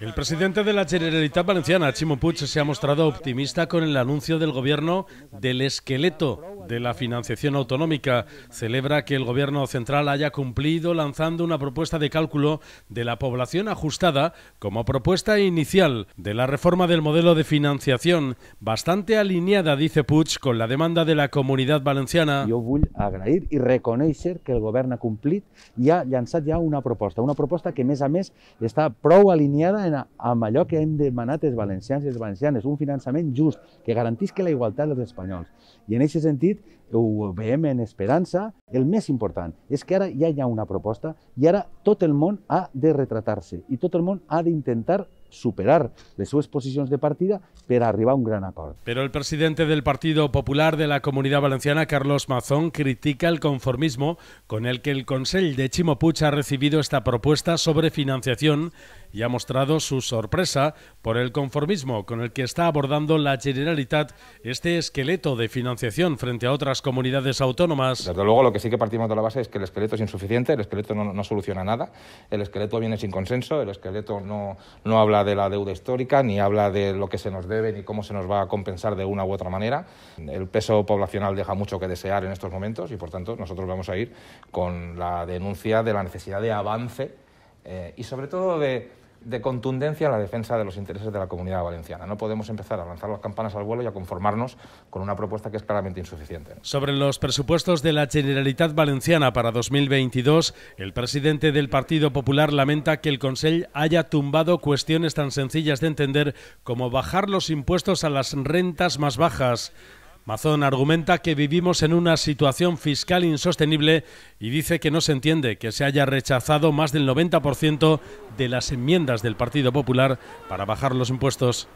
El presidente de la Generalitat Valenciana, Chimo Puig, se ha mostrado optimista con el anuncio del gobierno del esqueleto de la financiación autonómica. Celebra que el Gobierno central haya cumplido lanzando una propuesta de cálculo de la población ajustada como propuesta inicial de la reforma del modelo de financiación, bastante alineada, dice Puig, con la demanda de la comunidad valenciana. yo a agradecer y reconocer que el gobierno ha cumplido y ha llançat ya una propuesta una propuesta que mes a mes está pro alineada en, a mayor que en demanat els valencians y un financiamiento just que garantice la igualdad de los españoles y en ese sentido Madrid, en Esperanza. El mes importante es que ahora ya hay una propuesta y ahora todo el mundo ha de retratarse y todo el mundo ha intentar superar de sus posiciones de partida para arribar a un gran acuerdo. Pero el presidente del Partido Popular de la Comunidad Valenciana, Carlos Mazón, critica el conformismo con el que el Consell de Chimopuch ha recibido esta propuesta sobre financiación y ha mostrado su sorpresa por el conformismo con el que está abordando la Generalitat este esqueleto de financiación frente a otras comunidades autónomas. Desde luego, lo que sí que partimos de la base es que el esqueleto es insuficiente, el esqueleto no, no soluciona nada, el esqueleto viene sin consenso, el esqueleto no, no habla de la deuda histórica, ni habla de lo que se nos debe, ni cómo se nos va a compensar de una u otra manera. El peso poblacional deja mucho que desear en estos momentos y, por tanto, nosotros vamos a ir con la denuncia de la necesidad de avance eh, y, sobre todo, de de contundencia a la defensa de los intereses de la comunidad valenciana. No podemos empezar a lanzar las campanas al vuelo y a conformarnos con una propuesta que es claramente insuficiente. Sobre los presupuestos de la Generalitat Valenciana para 2022, el presidente del Partido Popular lamenta que el Consell haya tumbado cuestiones tan sencillas de entender como bajar los impuestos a las rentas más bajas. Mazón argumenta que vivimos en una situación fiscal insostenible y dice que no se entiende que se haya rechazado más del 90% de las enmiendas del Partido Popular para bajar los impuestos.